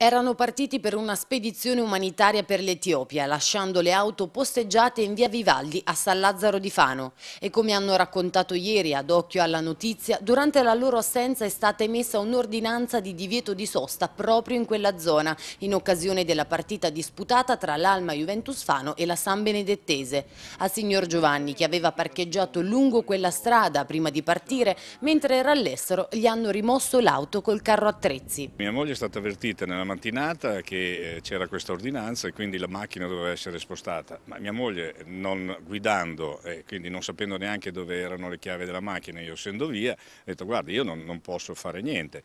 Erano partiti per una spedizione umanitaria per l'Etiopia, lasciando le auto posteggiate in via Vivaldi a San Lazzaro di Fano. E come hanno raccontato ieri ad occhio alla notizia, durante la loro assenza è stata emessa un'ordinanza di divieto di sosta proprio in quella zona, in occasione della partita disputata tra l'Alma Juventus Fano e la San Benedettese. A signor Giovanni, che aveva parcheggiato lungo quella strada prima di partire, mentre era all'estero, gli hanno rimosso l'auto col carro attrezzi. Mia moglie è stata avvertita nella mattinata che eh, c'era questa ordinanza e quindi la macchina doveva essere spostata, ma mia moglie non guidando e eh, quindi non sapendo neanche dove erano le chiavi della macchina, io essendo via, ha detto guarda io non, non posso fare niente.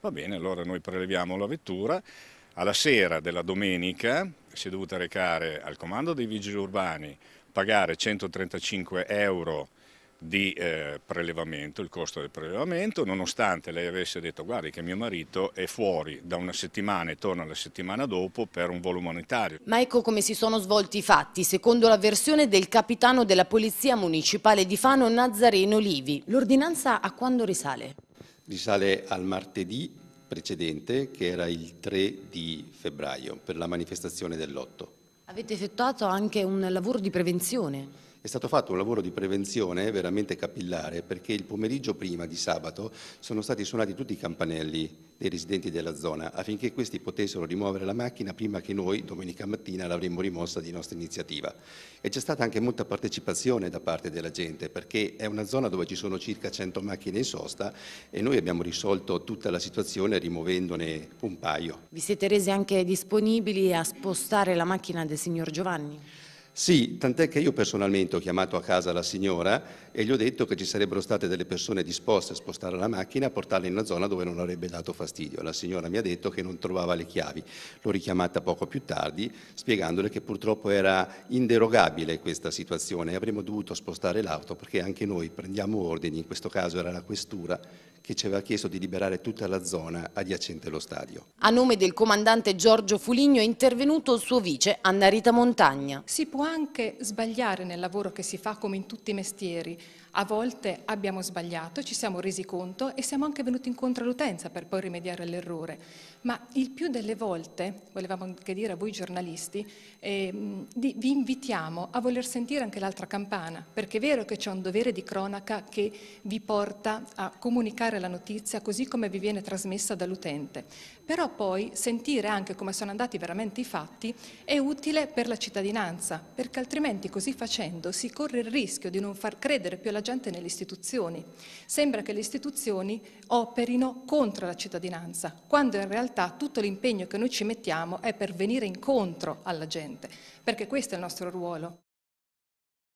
Va bene, allora noi preleviamo la vettura, alla sera della domenica si è dovuta recare al comando dei vigili urbani, pagare 135 euro di eh, prelevamento, il costo del prelevamento, nonostante lei avesse detto guardi che mio marito è fuori da una settimana e torna la settimana dopo per un volo umanitario. Ma ecco come si sono svolti i fatti, secondo la versione del capitano della Polizia Municipale di Fano Nazareno Livi. L'ordinanza a quando risale? Risale al martedì precedente che era il 3 di febbraio per la manifestazione dell'8. Avete effettuato anche un lavoro di prevenzione? È stato fatto un lavoro di prevenzione veramente capillare perché il pomeriggio prima di sabato sono stati suonati tutti i campanelli dei residenti della zona affinché questi potessero rimuovere la macchina prima che noi domenica mattina l'avremmo rimossa di nostra iniziativa. E c'è stata anche molta partecipazione da parte della gente perché è una zona dove ci sono circa 100 macchine in sosta e noi abbiamo risolto tutta la situazione rimuovendone un paio. Vi siete resi anche disponibili a spostare la macchina del signor Giovanni? Sì, tant'è che io personalmente ho chiamato a casa la signora e gli ho detto che ci sarebbero state delle persone disposte a spostare la macchina e portarla in una zona dove non avrebbe dato fastidio. La signora mi ha detto che non trovava le chiavi. L'ho richiamata poco più tardi spiegandole che purtroppo era inderogabile questa situazione e avremmo dovuto spostare l'auto perché anche noi prendiamo ordini, in questo caso era la questura che ci aveva chiesto di liberare tutta la zona adiacente allo stadio. A nome del comandante Giorgio Fuligno è intervenuto il suo vice Annarita Montagna. Si può anche sbagliare nel lavoro che si fa come in tutti i mestieri. A volte abbiamo sbagliato, ci siamo resi conto e siamo anche venuti incontro all'utenza per poi rimediare all'errore. Ma il più delle volte, volevamo anche dire a voi giornalisti, eh, di, vi invitiamo a voler sentire anche l'altra campana, perché è vero che c'è un dovere di cronaca che vi porta a comunicare la notizia così come vi viene trasmessa dall'utente. Però poi sentire anche come sono andati veramente i fatti è utile per la cittadinanza, perché altrimenti così facendo si corre il rischio di non far credere più alla gente nelle istituzioni. Sembra che le istituzioni operino contro la cittadinanza, quando in realtà tutto l'impegno che noi ci mettiamo è per venire incontro alla gente, perché questo è il nostro ruolo.